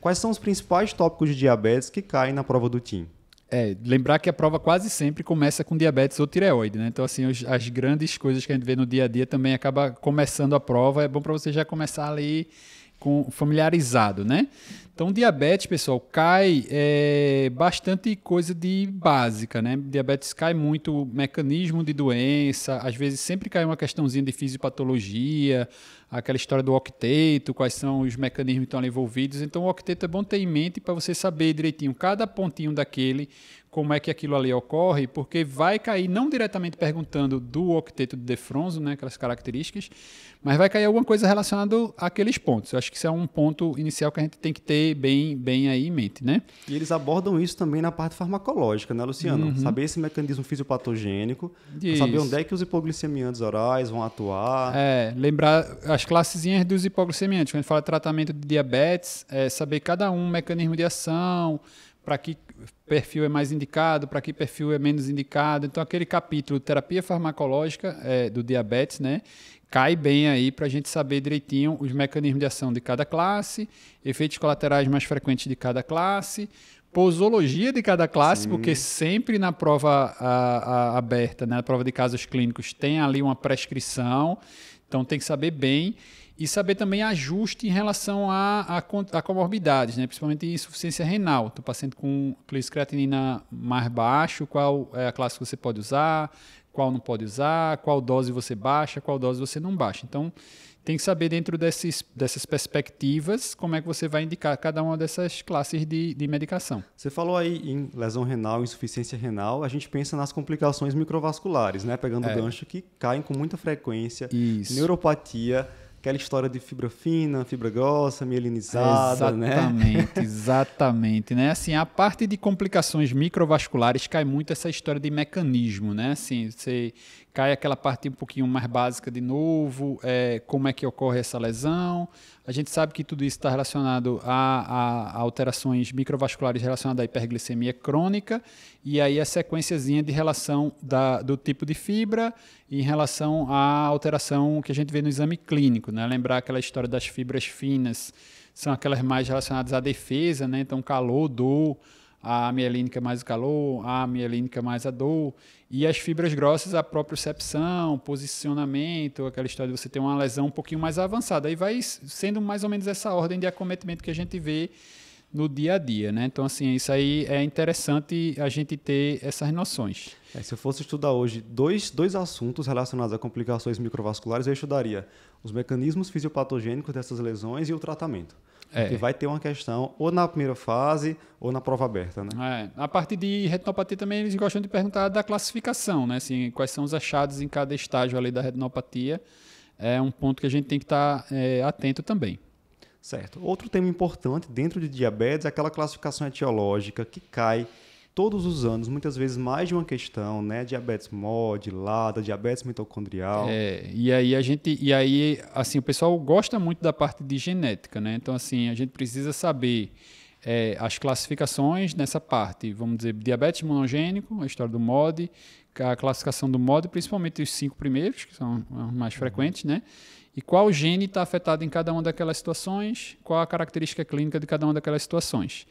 Quais são os principais tópicos de diabetes que caem na prova do TIM? É, lembrar que a prova quase sempre começa com diabetes ou tireoide, né? Então, assim, os, as grandes coisas que a gente vê no dia a dia também acaba começando a prova. É bom para você já começar ali familiarizado, né? Então, diabetes, pessoal, cai é, bastante coisa de básica, né? Diabetes cai muito mecanismo de doença, às vezes sempre cai uma questãozinha de fisiopatologia, aquela história do octeto, quais são os mecanismos que estão ali envolvidos. Então, o octeto é bom ter em mente para você saber direitinho cada pontinho daquele, como é que aquilo ali ocorre, porque vai cair, não diretamente perguntando do octeto de Defronzo, né, aquelas características, mas vai cair alguma coisa relacionada àqueles pontos. Eu acho que isso é um ponto inicial que a gente tem que ter bem, bem aí em mente. Né? E eles abordam isso também na parte farmacológica, né, Luciano? Uhum. Saber esse mecanismo fisiopatogênico, saber onde é que os hipoglicemiantes orais vão atuar. É, lembrar as classezinhas dos hipoglicemiantes. Quando a gente fala de tratamento de diabetes, é saber cada um mecanismo de ação, para que perfil é mais indicado, para que perfil é menos indicado. Então, aquele capítulo terapia farmacológica é, do diabetes, né, cai bem aí para a gente saber direitinho os mecanismos de ação de cada classe, efeitos colaterais mais frequentes de cada classe, posologia de cada classe, Sim. porque sempre na prova a, a, aberta, né, na prova de casos clínicos, tem ali uma prescrição, então tem que saber bem. E saber também ajuste em relação a, a, a comorbidades, né? principalmente insuficiência renal. Estou paciente com clício creatinina mais baixo, qual é a classe que você pode usar, qual não pode usar, qual dose você baixa, qual dose você não baixa. Então, tem que saber dentro desses, dessas perspectivas como é que você vai indicar cada uma dessas classes de, de medicação. Você falou aí em lesão renal, insuficiência renal, a gente pensa nas complicações microvasculares, né? Pegando é. gancho que caem com muita frequência, Isso. neuropatia, aquela história de fibra fina, fibra grossa, mielinizada, exatamente, né? Exatamente, exatamente, né? Assim, a parte de complicações microvasculares cai muito essa história de mecanismo, né? Assim, você cai aquela parte um pouquinho mais básica de novo, é, como é que ocorre essa lesão. A gente sabe que tudo isso está relacionado a, a, a alterações microvasculares relacionadas à hiperglicemia crônica e aí a sequenciazinha de relação da, do tipo de fibra em relação à alteração que a gente vê no exame clínico físico, né? Lembrar aquela história das fibras finas, são aquelas mais relacionadas à defesa, né? Então, calor, dor, a mielínica mais o calor, a mielínica mais a dor, e as fibras grossas, a propriocepção, posicionamento, aquela história de você ter uma lesão um pouquinho mais avançada. Aí vai sendo mais ou menos essa ordem de acometimento que a gente vê no dia a dia, né? Então, assim, isso aí é interessante a gente ter essas noções. É, se eu fosse estudar hoje dois, dois assuntos relacionados a complicações microvasculares, eu estudaria os mecanismos fisiopatogênicos dessas lesões e o tratamento. É. Que vai ter uma questão ou na primeira fase ou na prova aberta, né? É. A parte de retinopatia também eles gostam de perguntar da classificação, né? Assim, quais são os achados em cada estágio ali da retinopatia. É um ponto que a gente tem que estar tá, é, atento também. Certo. Outro tema importante dentro de diabetes é aquela classificação etiológica que cai todos os anos, muitas vezes mais de uma questão, né? Diabetes MOD, LADA, diabetes mitocondrial. É, e aí a gente, e aí assim, o pessoal gosta muito da parte de genética, né? Então assim, a gente precisa saber é, as classificações nessa parte, vamos dizer, diabetes monogênico, a história do MOD, a classificação do modo, principalmente os cinco primeiros, que são os mais frequentes, né? E qual gene está afetado em cada uma daquelas situações, qual a característica clínica de cada uma daquelas situações.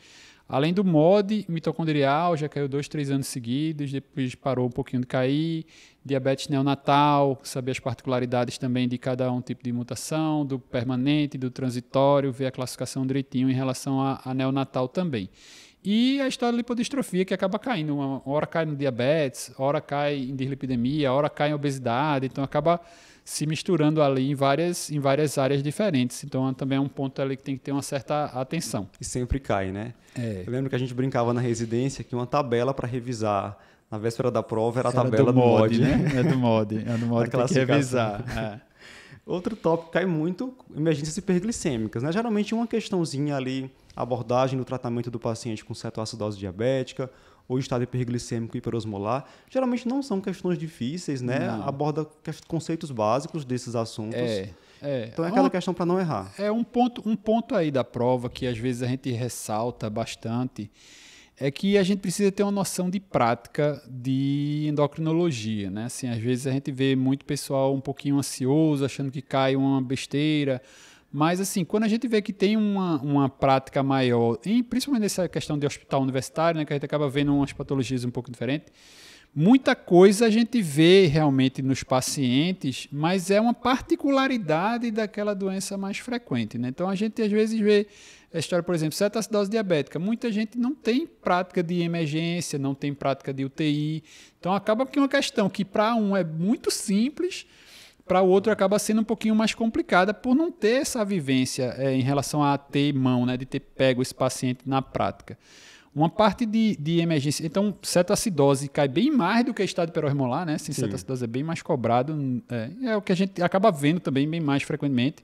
Além do MOD mitocondrial, já caiu dois, três anos seguidos, depois parou um pouquinho de cair. Diabetes neonatal, saber as particularidades também de cada um tipo de mutação, do permanente, do transitório, ver a classificação direitinho em relação a, a neonatal também. E a história da lipodistrofia, que acaba caindo. Uma hora cai no diabetes, hora cai em dislipidemia, hora cai em obesidade. Então, acaba se misturando ali em várias, em várias áreas diferentes. Então, é também é um ponto ali que tem que ter uma certa atenção. E sempre cai, né? É. Eu lembro que a gente brincava na residência que uma tabela para revisar na véspera da prova era a tabela era do, do mod, mod, né? É do mod. É do mod tem que revisar. É. Outro tópico cai muito, emergências hiperglicêmicas. Né? Geralmente, uma questãozinha ali abordagem do tratamento do paciente com cetoacidose diabética ou estado hiperglicêmico hiperosmolar, geralmente não são questões difíceis, né? Não. Aborda conceitos básicos desses assuntos. É. É, então é aquela questão para não errar. É um ponto, um ponto aí da prova que às vezes a gente ressalta bastante é que a gente precisa ter uma noção de prática de endocrinologia, né? Assim, às vezes a gente vê muito pessoal um pouquinho ansioso, achando que cai uma besteira mas, assim, quando a gente vê que tem uma, uma prática maior, e principalmente nessa questão de hospital universitário, né, que a gente acaba vendo umas patologias um pouco diferentes, muita coisa a gente vê realmente nos pacientes, mas é uma particularidade daquela doença mais frequente. Né? Então, a gente às vezes vê a história, por exemplo, certa acidose diabética. Muita gente não tem prática de emergência, não tem prática de UTI. Então, acaba que uma questão que para um é muito simples para o outro acaba sendo um pouquinho mais complicada por não ter essa vivência é, em relação a ter mão, né, de ter pego esse paciente na prática. Uma parte de, de emergência, então cetacidose cai bem mais do que estado hiperosmolar, né? Sim, Sim. cetacidose é bem mais cobrado, é, é, o que a gente acaba vendo também bem mais frequentemente,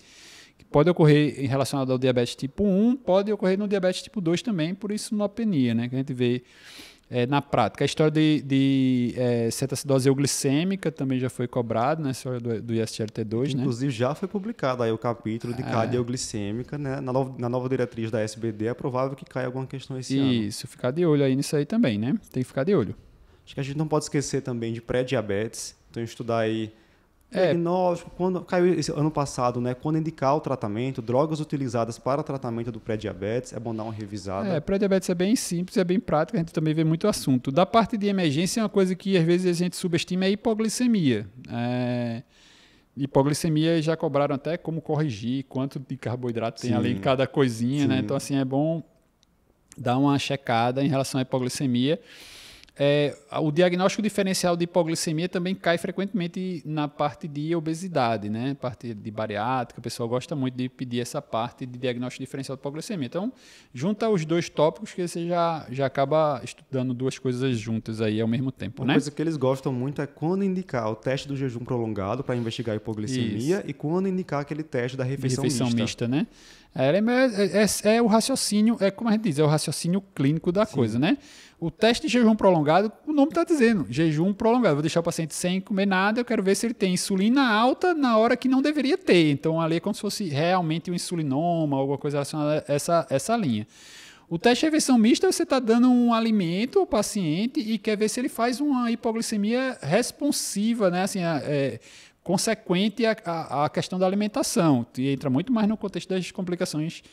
que pode ocorrer em relacionado ao diabetes tipo 1, pode ocorrer no diabetes tipo 2 também, por isso no apenia, né, que a gente vê é, na prática. A história de, de é, cetacidose euglicêmica também já foi cobrada, né? A história do, do ISTRT2, Inclusive, né? Inclusive, já foi publicado aí o capítulo de é. calha euglicêmica, né? Na nova, na nova diretriz da SBD, é provável que caia alguma questão esse Isso, ano. Isso, ficar de olho aí nisso aí também, né? Tem que ficar de olho. Acho que a gente não pode esquecer também de pré-diabetes. Então, estudar aí é. diagnóstico, quando caiu esse ano passado, né? Quando indicar o tratamento, drogas utilizadas para tratamento do pré-diabetes, é bom dar uma revisada. É, pré-diabetes é bem simples, é bem prático, a gente também vê muito assunto. Da parte de emergência, é uma coisa que às vezes a gente subestima é a hipoglicemia. É hipoglicemia já cobraram até como corrigir, quanto de carboidrato sim, tem ali em cada coisinha, né? sim. né? Então, assim, é bom dar uma checada em relação à hipoglicemia. É, o diagnóstico diferencial de hipoglicemia também cai frequentemente na parte de obesidade, né? Parte de bariátrica, o pessoal gosta muito de pedir essa parte de diagnóstico diferencial de hipoglicemia. Então, junta os dois tópicos que você já, já acaba estudando duas coisas juntas aí ao mesmo tempo, Uma né? coisa que eles gostam muito é quando indicar o teste do jejum prolongado para investigar a hipoglicemia Isso. e quando indicar aquele teste da refeição, refeição mista. mista né? É, é, é, é, o raciocínio, é como a gente diz, é o raciocínio clínico da Sim. coisa, né? O teste de jejum prolongado, o nome está dizendo, jejum prolongado. Vou deixar o paciente sem comer nada, eu quero ver se ele tem insulina alta na hora que não deveria ter. Então, ali é como se fosse realmente um insulinoma, alguma coisa relacionada a essa, essa linha. O teste de é reversão mista, você está dando um alimento ao paciente e quer ver se ele faz uma hipoglicemia responsiva, né? Assim, é, é consequente à, a questão da alimentação, que entra muito mais no contexto das complicações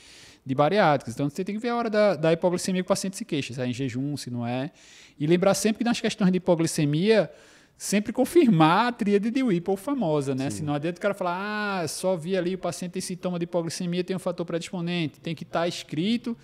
de bariátricas. Então você tem que ver a hora da, da hipoglicemia que o paciente se queixa, se é em jejum, se não é. E lembrar sempre que nas questões de hipoglicemia, sempre confirmar a tríade de Whipple famosa, né? Sim. Se não adianta o cara falar, ah, só vi ali o paciente tem sintoma de hipoglicemia, tem um fator predisponente. Tem que estar tá escrito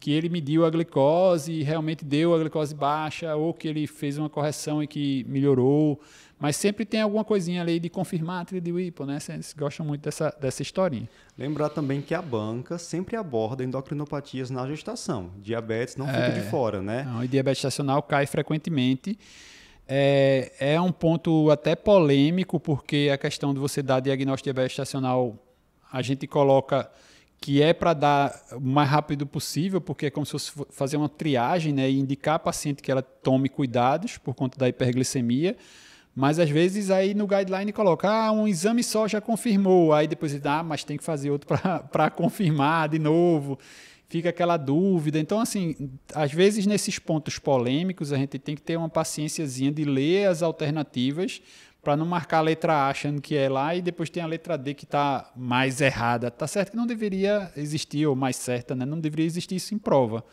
que ele mediu a glicose e realmente deu a glicose baixa, ou que ele fez uma correção e que melhorou. Mas sempre tem alguma coisinha ali de confirmar a de Whipple, né? Vocês gostam muito dessa, dessa historinha. Lembrar também que a banca sempre aborda endocrinopatias na gestação. Diabetes não é, fica de é. fora, né? Não, e diabetes estacional cai frequentemente. É, é um ponto até polêmico, porque a questão de você dar diagnóstico de diabetes estacional, a gente coloca que é para dar o mais rápido possível, porque é como se fosse fazer uma triagem né, e indicar a paciente que ela tome cuidados por conta da hiperglicemia. Mas às vezes aí no guideline coloca, ah, um exame só já confirmou, aí depois ele dá, ah, mas tem que fazer outro para confirmar de novo. Fica aquela dúvida. Então, assim, às vezes nesses pontos polêmicos a gente tem que ter uma paciênciazinha de ler as alternativas para não marcar a letra A achando que é lá e depois tem a letra D que está mais errada. Tá certo que não deveria existir, ou mais certa, né? não deveria existir isso em prova.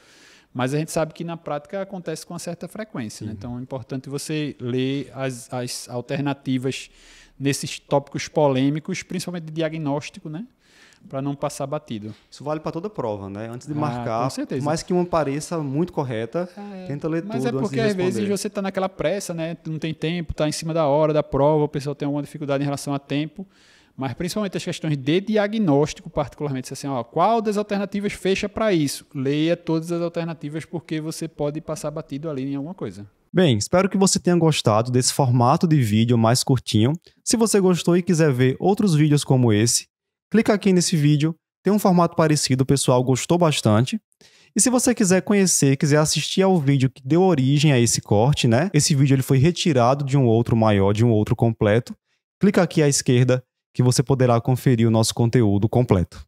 Mas a gente sabe que na prática acontece com uma certa frequência. Né? Uhum. Né? Então é importante você ler as, as alternativas nesses tópicos polêmicos, principalmente de diagnóstico, né? para não passar batido. Isso vale para toda prova, né? Antes de ah, marcar, com mais que uma pareça muito correta, ah, é. tenta ler Mas é tudo. Mas é porque às vezes você está naquela pressa, né? Não tem tempo, está em cima da hora da prova, o pessoal tem alguma dificuldade em relação a tempo mas principalmente as questões de diagnóstico, particularmente assim, ó, qual das alternativas fecha para isso? Leia todas as alternativas porque você pode passar batido ali em alguma coisa. Bem, espero que você tenha gostado desse formato de vídeo mais curtinho. Se você gostou e quiser ver outros vídeos como esse, clica aqui nesse vídeo. Tem um formato parecido, o pessoal gostou bastante. E se você quiser conhecer, quiser assistir ao vídeo que deu origem a esse corte, né? Esse vídeo ele foi retirado de um outro maior, de um outro completo. Clica aqui à esquerda que você poderá conferir o nosso conteúdo completo.